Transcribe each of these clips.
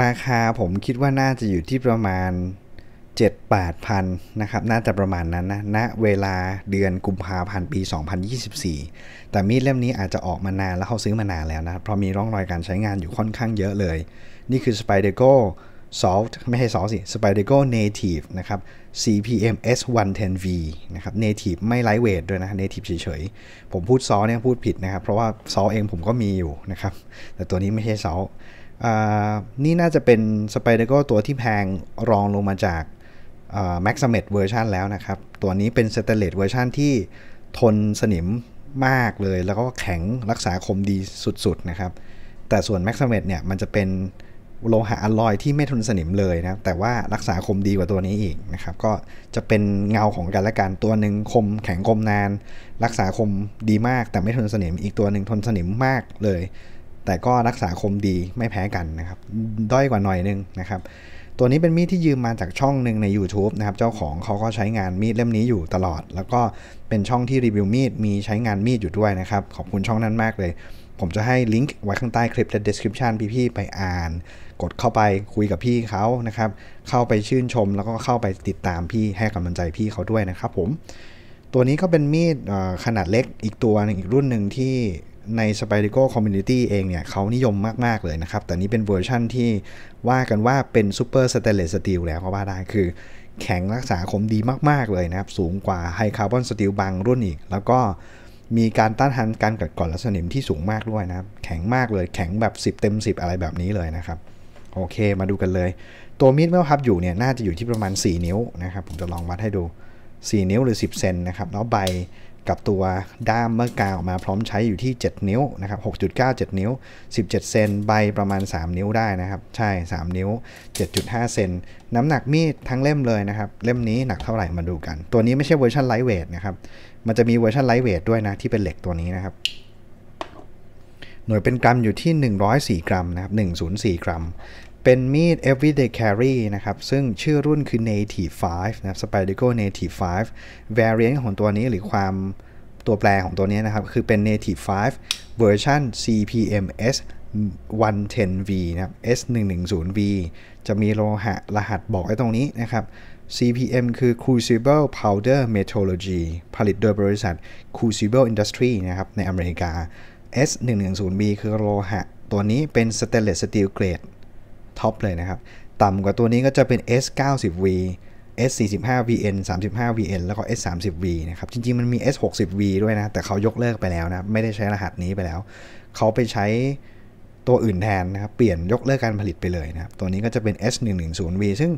ราคาผมคิดว่าน่าจะอยู่ที่ประมาณ 7-8พันนะครับน่าจะประมาณนั้นนะณนะเวลาเดือนกุมภาพันธ์ปี 2024 แต่มีดเล่มนี้อาจจะออกมานานแล้วเขาซื้อมานานแล้วนะเพราะมีร่องรอยการใช้งานอยู่ค่อนข้างเยอะเลย นี่คือ Spyderco Salt ไม่ใช่ s a ส t สิ Spyderco Native นะครับ CPM S110V นะครับ Native ไม่ไลท์เวทด้วยนะ Native เฉย ๆ ผมพูดซอเนี่ยพูดผิดนะครับ เพราะว่าซอเองผมก็มีอยู่นะครับแต่ตัวนี้ไม่ใช่ซอนี่น่าจะเป็นสไปเดอร์โกตัวที่แพงรองลงมาจากแม็กซ์เมดเวอร์ชันแล้วนะครับ ตัวนี้เป็นสเตเลตเวอร์ชันที่ทนสนิมมากเลย แล้วก็แข็งรักษาคมดีสุดๆนะครับแต่ส่วนแม็กซ์เมดเนี่ยมันจะเป็นโลหะอลอยที่ไม่ทนสนิมเลยนะแต่ว่ารักษาคมดีกว่าตัวนี้อีกนะครับก็จะเป็นเงาของกันและกันตัวหนึ่งคมแข็งคมนาน รักษาคมดีมากแต่ไม่ทนสนิม อีกตัวหนึ่งทนสนิมมากเลยแต่ก็รักษาคมดีไม่แพ้กันนะครับ ด้อยกว่าหน่อยนึงนะครับ ตัวนี้เป็นมีดที่ยืมมาจากช่องหนึ่งใน YouTube นะครับ เจ้าของเขาก็ใช้งานมีดเล่มนี้อยู่ตลอด แล้วก็เป็นช่องที่รีวิวมีดมีใช้งานมีดอยู่ด้วยนะครับ ขอบคุณช่องนั้นมากเลย ผมจะให้ลิงก์ไว้ข้างใต้คลิป และ description พี่ ๆ ไปอ่าน กดเข้าไปคุยกับพี่เขานะครับเข้าไปชื่นชม แล้วก็เข้าไปติดตามพี่ให้กำลังใจพี่เขาด้วยนะครับผมตัวนี้ก็เป็นมีดขนาดเล็กอีกตัวนึงอีกรุ่นหนึ่งที่ใน s p i r i c o Community เองเนี่ยเขานิยมมาก ๆ เลยนะครับ แต่นี้เป็นเวอร์ชั่นที่ว่ากันว่าเป็นซูเปอร์สเตเลสสตีลแล้วก็ว่าได้คือ แข็งรักษาคมดีมาก ๆ เลยนะครับ สูงกว่าไฮคาร์บอนสตีลบางรุ่นอีก แล้วก็ มีการต้านทานการกัดกร่อนและสนิมที่สูงมากด้วยนะครับ แข็งมากเลย แข็งแบบ 10 เต็ม 10 อะไรแบบนี้เลยนะครับ โอเคมาดูกันเลย ตัวมีดเมื่อพับอยู่เนี่ยน่าจะอยู่ที่ประมาณ4 นิ้วนะครับ ผมจะลองวัดให้ดู 4 นิ้วหรือ 10เซนนะครับแล้วใบกับตัวด้ามเมื่อกาออกมาพร้อมใช้อยู่ที่ 7 นิ้วนะครับ6.97 นิ้ว 17เซนใบประมาณ 3 นิ้วได้นะครับ ใช่ 3 นิ้ว 7.5เซนน้ำหนักมีดทั้งเล่มเลยนะครับเล่มนี้หนักเท่าไหร่มาดูกันตัวนี้ไม่ใช่เวอร์ชันไลท์เวทนะครับมันจะมีเวอร์ชันไลท์เวทด้วยนะที่เป็นเหล็กตัวนี้นะครับ หน่วยเป็นกรัมอยู่ที่ 104 กรัมนะครับ104 กรัมเป็นมีด everyday carry นะครับ ซึ่งชื่อรุ่นคือ native 5นะครับ Spyderco native 5 variant ของตัวนี้หรือความตัวแปลของตัวนี้นะครับ คือเป็น native 5 version CPMS 110V นะครับ S110V จะมีโลหะ รหัสบอกไว้ตรงนี้นะครับ CPM คือ Crucible Powder Metallurgy ผลิตโดยบริษัท Crucible Industry นะครับ ในอเมริกา S110B คือโลหะตัวนี้เป็น Stainless Steel Grade ท็อปเลยนะครับต่ำกว่าตัวนี้ก็จะเป็น S90V S45VN 35VN แล้วก็ S30V นะครับ จริงๆมันมี S60V ด้วยนะ แต่เขายกเลิกไปแล้วนะ ไม่ได้ใช้รหัสนี้ไปแล้ว เขาไปใช้ตัวอื่นแทนนะครับ เปลี่ยนยกเลิกการผลิตไปเลยนะครับตัวนี้ก็จะเป็น S110V ซึ่ง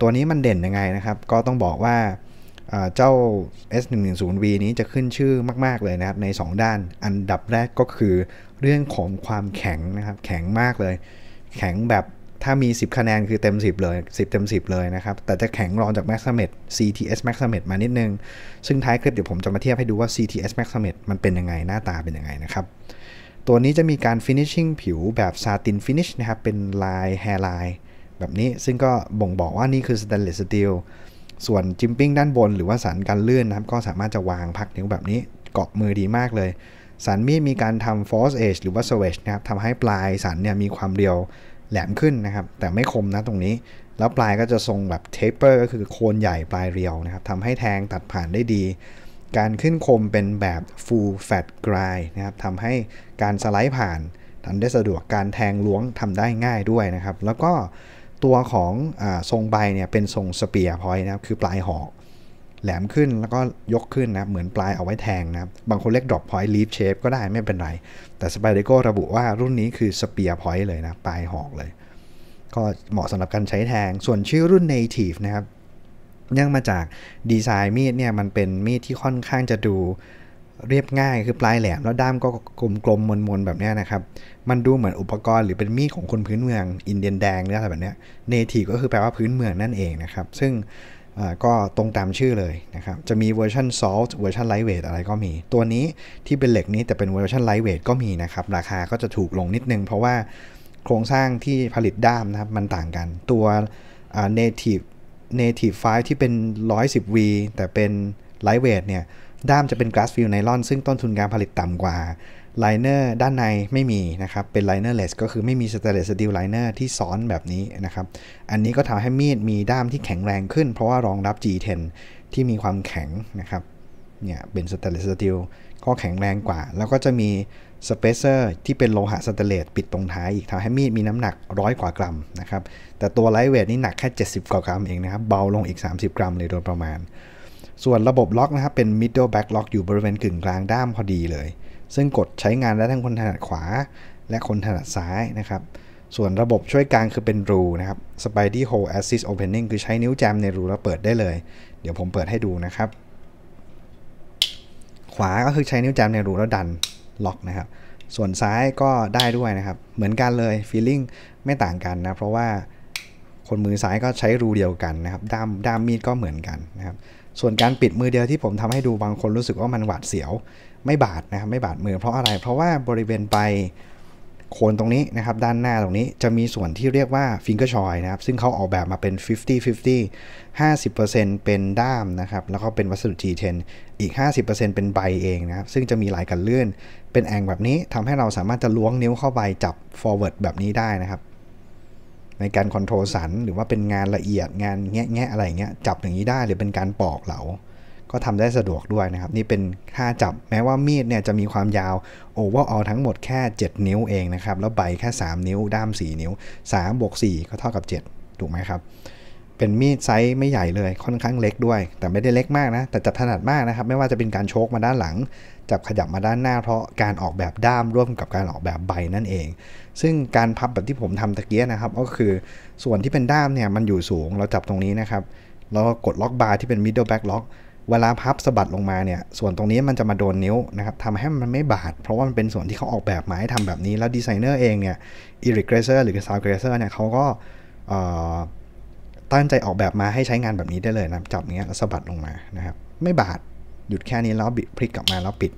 ตัวนี้มันเด่นยังไงนะครับ ก็ต้องบอกว่าเจ้า S110V นี้จะขึ้นชื่อมาก ๆเลยนะครับใน 2 ด้านอันดับแรกก็คือเรื่องของความแข็งนะครับ แข็งมากเลยแข็งแบบถ้ามี 10 คะแนน คือเต็ม 10 เลย10เต็ม10เลยนะครับ แต่จะแข็งรองจาก Max Summit CTS Max Summit มานิดนึง ซึ่งท้ายคลิปเดี๋ยวผมจะมาเทียบให้ดูว่า CTS Max Summit มันเป็นยังไงหน้าตาเป็นยังไงนะครับตัวนี้จะมีการ finishing ผิวแบบ satin finish นะครับเป็นลาย hair line แบบนี้ซึ่งก็บ่งบอกว่านี่คือ stainless steel ส่วนจิมปิ้งด้านบนหรือว่าสันกันลื่อนนะครับก็สามารถจะวางพักนิ้วแบบนี้เกาะมือดีมากเลยสันมีดมีการทำ force edge หรือว่า swedge นะครับทำให้ปลายสันเนี่ยมีความเรียวแหลมขึ้นนะครับ แต่ไม่คมนะตรงนี้ แล้วปลายก็จะทรงแบบ taper ก็คือโคนใหญ่ปลายเรียวนะครับทำให้แทงตัดผ่านได้ดี การขึ้นคมเป็นแบบ full fat grind นะครับทำให้การสไลด์ผ่านทำได้สะดวกการแทงล้วงทำได้ง่ายด้วยนะครับ แล้วก็ตัวของอทรงใบเนี่ยเป็นทรงสเปียร์พอยต์นะครับ คือปลายหอกแหลมขึ้นแล้วก็ยกขึ้นนะเหมือนปลายเอาไว้แทงนะบางคนเรียกดรอปพอยต์ลีฟเชฟ ก็ได้ไม่เป็นไร แต่สไปเดโก้ระบุว่ารุ่นนี้คือสเปียร์พอยต์เลยนะ ปลายหอกเลย ก็เหมาะสำหรับการใช้แทงส่วนชื่อรุ่น Native นะครับเนื่องมาจากดีไซน์มีดเนี่ยมันเป็นมีดที่ค่อนข้างจะดูเรียบง่ายคือปลายแหลม แล้วด้ามก็กลมๆมนๆ แบบนี้นะครับ มันดูเหมือนอุปกรณ์หรือเป็นมีดของคนพื้นเมืองอินเดียนแดงนี่ออะไรแบบนี้เนทีก็คือแปลว่าพื้นเมืองนั่นเองนะครับซึ่งก็ตรงตามชื่อเลยนะครับ จะมีเวอร์ชัน salt เวอร์ชัน lightweight อะไรก็มี ตัวนี้ที่เป็นเหล็กนี้แต่เป็นเวอร์ชัน lightweight ก็มีนะครับ ราคาก็จะถูกลงนิดนึงเพราะว่าโครงสร้างที่ผลิตด้ามนะครับ มันต่างกัน ตัว native native ไฟที่เป็น 110v แต่เป็น lightweight เนี่ยด้ามจะเป็นกลาสฟิลไนลอนซึ่งต้นทุนการผลิตต่ำกว่าไลเนอร์ด้านในไม่มีนะครับเป็นไลเนอร์เลสก็คือไม่มีสเตเลสสตีลไลเนอร์ที่ซ้อนแบบนี้นะครับอันนี้ก็ทำให้มีดมีด้ามที่แข็งแรงขึ้น เพราะว่ารองรับ G10 ที่มีความแข็งนะครับเนี่ยเป็นสเตเลสสตีลก็แข็งแรงกว่า แล้วก็จะมีสเปเซอร์ที่เป็นโลหะสเตเลสปิดตรงท้ายอีกทำให้มีดมีน้ำหนักร้อยกว่ากรัมนะครับแต่ตัวไลท์เวทนี่หนักแค่ 70กว่ากรัมเองนะครับเบาลงอีก 30 กรัมเลยโดยประมาณส่วนระบบล็อกนะครับเป็น middle back lock อยู่บริเวณกึ่งกลางด้ามพอดีเลย ซึ่งกดใช้งานได้ทั้งคนถนัดขวาและคนถนัดซ้ายนะครับ ส่วนระบบช่วยกลางคือเป็นรูนะครับ spidey hole assist opening คือใช้นิ้วแจมในรู แล้วเปิดได้เลย เดี๋ยวผมเปิดให้ดูนะครับ ขวาก็คือใช้นิ้วแจมในรู แล้วดันล็อกนะครับ ส่วนซ้ายก็ได้ด้วยนะครับ เหมือนกันเลย feeling ไม่ต่างกันนะเพราะว่าคนมือซ้ายก็ใช้รูเดียวกันนะครับด้ามด้ามมีดก็เหมือนกันนะครับส่วนการปิดมือเดียวที่ผมทำให้ดูบางคนรู้สึกว่ามันหวาดเสียว ไม่บาดนะครับไม่บาดมือเพราะอะไร เพราะว่าบริเวณไปโคนตรงนี้นะครับด้านหน้าตรงนี้จะมีส่วนที่เรียกว่าฟิงเกอร์ชอยนะครับซึ่งเขาออกแบบมาเป็น 50-50 50%เป็นด้ามนะครับแล้วก็เป็นวัสดุ T10 อีก 50%เป็นใบเองนะครับซึ่งจะมีหลายกันเลื่อนเป็นแองแบบนี้ทำให้เราสามารถจะล้วงนิ้วเข้าไปจับ forward แบบนี้ได้นะครับในการคอนโทรลสัน หรือว่าเป็นงานละเอียด งานแงะๆอะไรเงี้ยจับอย่างนี้ได้หรือเป็นการปอกเหลา ก็ทำได้สะดวกด้วยนะครับ นี่เป็นค่าจับ แม้ว่ามีดเนี่ยจะมีความยาวโอเวอร์ออทั้งหมดแค่ 7 นิ้วเองนะครับ แล้วใบแค่3นิ้วด้าม 4 นิ้ว 3บวก4 ก็เท่ากับ 7 ถูกไหมครับเป็นมีดไซส์ไม่ใหญ่เลยค่อนข้างเล็กด้วย แต่ไม่ได้เล็กมากนะแต่จับถนัดมากนะครับ ไม่ว่าจะเป็นการโชกมาด้านหลังจับขยับมาด้านหน้าเพราะการออกแบบด้ามร่วมกับการออกแบบใบนั่นเอง ซึ่งการพับแบบที่ผมทำตะเกียนะครับ ก็คือส่วนที่เป็นด้ามเนี่ยมันอยู่สูงเราจับตรงนี้นะครับ แล้วกดล็อกบาร์ที่เป็นมิดเดิลแบ็กล็อกเวลาพับสะบัดลงมาเนี่ย ส่วนตรงนี้มันจะมาโดนนิ้วนะครับทำให้มันไม่บาดเพราะว่ามันเป็นส่วนที่เขาออกแบบมาให้ทำแบบนี้แล้วดีไซเนอร์เองเนี่ยอิริเกรเซอร์หรือซาวเกรเซอร์เนี่ยเขาก็ตั้งใจออกแบบมาให้ใช้งานแบบนี้ได้เลยนะจับเงี้ยแล้วสะบัดลงมานะครับไม่บาดหยุดแค่นี้แล้วบิดพลิกกลับมาแล้วปิด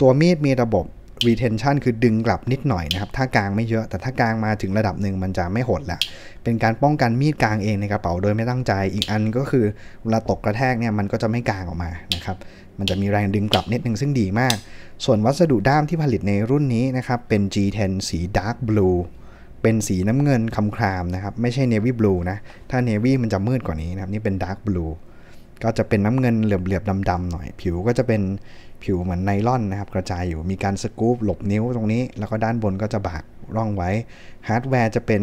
ตัวมีดมีระบบ retention คือดึงกลับนิดหน่อยนะครับถ้ากลางไม่เยอะแต่ถ้ากลางมาถึงระดับหนึ่งมันจะไม่หดละเป็นการป้องกันมีดกลางเองในกระเป๋าโดยไม่ตั้งใจอีกอันก็คือเวลาตกกระแทกเนี่ยมันก็จะไม่กลางออกมานะครับมันจะมีแรงดึงกลับนิดนึงซึ่งดีมาก ส่วนวัสดุด้ามที่ผลิตในรุ่นนี้นะครับเป็น G10 สี dark blue เป็นสีน้ำเงินคำครามนะครับ ไม่ใช่เนวี่บลูนะ ถ้าเนวี่มันจะมืดกว่านี้นะครับ นี่เป็นดาร์กบลูก็จะเป็นน้ำเงินเหลือบๆดำๆหน่อย ผิวก็จะเป็นผิวเหมือนไนล่อนนะครับ กระจายอยู่มีการสกู๊ปหลบนิ้วตรงนี้ แล้วก็ด้านบนก็จะบากร่องไว้ฮาร์ดแวร์จะเป็น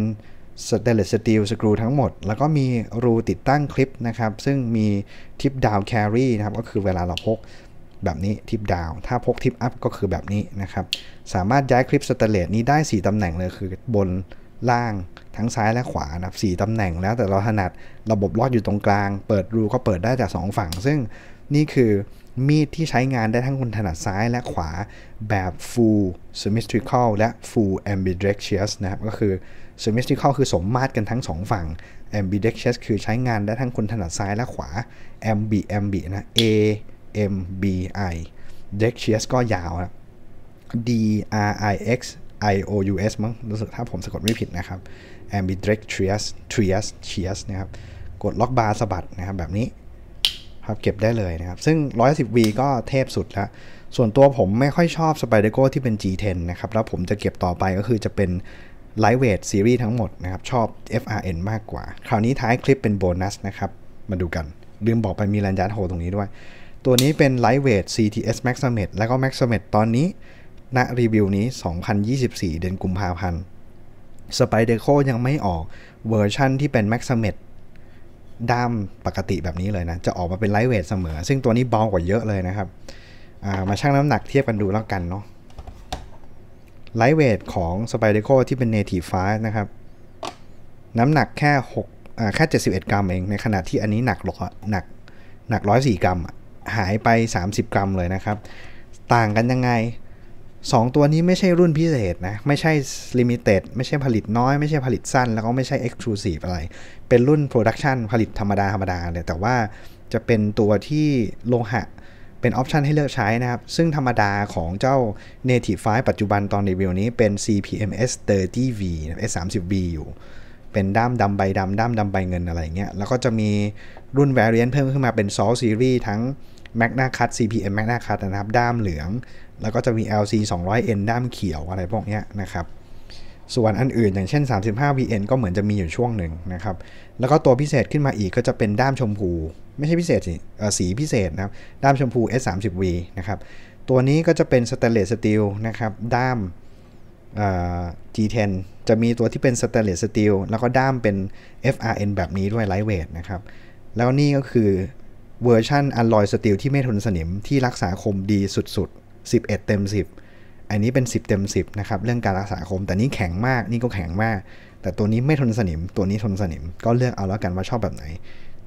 สเตเลสสตีลสกรูทั้งหมดแล้วก็มีรูติดตั้งคลิปนะครับ ซึ่งมีทิปดาวแครีนะครับก็คือเวลาเราพกแบบนี้ทิปดาว ถ้าพกทิปอัพก็คือแบบนี้นะครับ สามารถย้ายคลิปสเตเลตนี้ได้ 4ตำแหน่งเลย คือบนล่างทั้งซ้ายและขวานะครับสี่ตำแหน่ง แล้วแต่เราถนัดระบบลอดอยู่ตรงกลาง เปิดรูก็เปิดได้จาก2 ฝั่ง ซึ่งนี่คือมีดที่ใช้งานได้ทั้งคนถนัดซ้ายและขวาแบบ full symmetrical และ full ambidextrous นะครับก็คือ symmetrical คือสมมาตรกันทั้ง2ฝั่ง ambidextrous คือใช้งานได้ทั้งคนถนัดซ้ายและขวา ambi ambi นะ a MBI Dexious ก็ยาวนะ DRIX IOUS มั้งรู้สึกถ้าผมสะกดไม่ผิดนะครับ Ambidextrous t r i u s c i a s นะครับ กดล็อกบาร์สะบัดนะครับแบบนี้ครับเก็บได้เลยนะครับ ซึ่ง 110V ก็เทพสุดแล้ว ส่วนตัวผมไม่ค่อยชอบ s p เ d e ก o ที่เป็น G10 นะครับแล้วผมจะเก็บต่อไปก็คือจะเป็น Lightweight Series ทั้งหมดนะครับชอบ FRN มากกว่า คราวนี้ท้ายคลิปเป็นโบนัสนะครับ มาดูกันลืมบอกไปมีแลนด์ยาร์ดโฮตรงนี้ด้วยตัวนี้เป็น Lightweight CTS Max Summit แล้วก็ Max Summit ตอนนี้ณนะรีวิวนี้ 2024 เดือนกุมภาพันธ์ Spyderco ยังไม่ออกเวอร์ชั่นที่เป็น Max Summit ด้ามปกติแบบนี้เลยนะ จะออกมาเป็น Lightweight เสมอ ซึ่งตัวนี้เบากว่าเยอะเลยนะครับ มาชั่งน้ำหนักเทียบกันดูแล้วกันเนาะ Lightweight ของ Spyderco ที่เป็น Native ฟ้านะครับ น้ำหนักแค่6แค่71กรัมเอง ในขณะที่อันนี้หนักหรอหนักหนัก 104 กรัมอ่ะหายไป 30 กรัมเลยนะครับ ต่างกันยังไง 2 ตัวนี้ไม่ใช่รุ่นพิเศษนะ ไม่ใช่ลิมิเต็ด ไม่ใช่ผลิตน้อย ไม่ใช่ผลิตสั้น แล้วก็ไม่ใช่เอ็กซ์คลูซีฟอะไร เป็นรุ่นโปรดักชันผลิตธรรมดาธรรมดาเลยแต่ว่าจะเป็นตัวที่โลหะเป็นออปชันให้เลือกใช้นะครับ ซึ่งธรรมดาของเจ้า Native 5ปัจจุบันตอนรีวิวนี้เป็น CPMS 30V S 3 0 B อยู่ เป็นด้ามดำใบดำด้ามดำใบเงินอะไรเงี้ย แล้วก็จะมีรุ่นแร์เรียนเพิ่มขึ้นมาเป็น s o l Series ทั้ง Magna Cut CPM Magna Cut นะครับด้ามเหลือง แล้วก็จะมี LC 200N ด้ามเขียวอะไรพวกนี้นะครับส่วนอันอื่นอย่างเช่น 35VN ก็เหมือนจะมีอยู่ช่วงหนึ่งนะครับแล้วก็ตัวพิเศษขึ้นมาอีกก็จะเป็นด้ามชมพู ไม่ใช่พิเศษสิสีพิเศษนะครับ ด้ามชมพู S30V นะครับตัวนี้ก็จะเป็นสแตนเลสสตีลนะครับด้าม G10 จะมีตัวที่เป็นสแตนเลสสตีลแล้วก็ด้ามเป็น FRN แบบนี้ด้วยไลท์เวทนะครับแล้วนี่ก็คือเวอร์ชั่นอัลลอยสตีลที่ไม่ทนสนิมที่รักษาคมดีสุดๆ 11 เต็ม 10 อันนี้เป็น 10 เต็ม 10 นะครับ เรื่องการรักษาคม แต่นี้แข็งมากนี่ก็แข็งมาก แต่ตัวนี้ไม่ทนสนิมตัวนี้ทนสนิม ก็เลือกเอาแล้วกันว่าชอบแบบไหน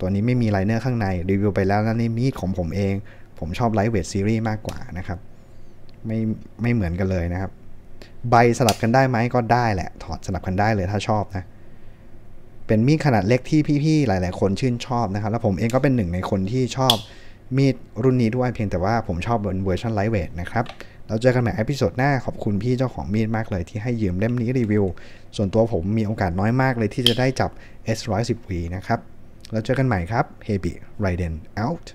ตัวนี้ไม่มีไลเนอร์ข้างใน รีวิวไปแล้วนะนี่มีดของผมเอง ผมชอบไลท์เวทซีรีส์มากกว่านะครับ ไม่ไม่เหมือนกันเลยนะครับใบสลับกันได้ไหมก็ได้แหละ ถอดสลับกันได้เลยถ้าชอบนะเป็นมีดขนาดเล็กที่พี่ๆหลายๆคนชื่นชอบนะครับแล้วผมเองก็เป็นหนึ่งในคนที่ชอบมีดรุ่นนี้ด้วยเพียงแต่ว่าผมชอบบนเวอร์ชันไลท์เวทนะครับเราเจอกันใหม่อพิโซดหน้าขอบคุณพี่เจ้าของมีดมากเลยที่ให้ยืมเล่มนี้รีวิว ส่วนตัวผมมีโอกาสน้อยมากเลยที่จะได้จับ S110V นะครับแล้วเจอกันใหม่ครับ Hebi Raiden out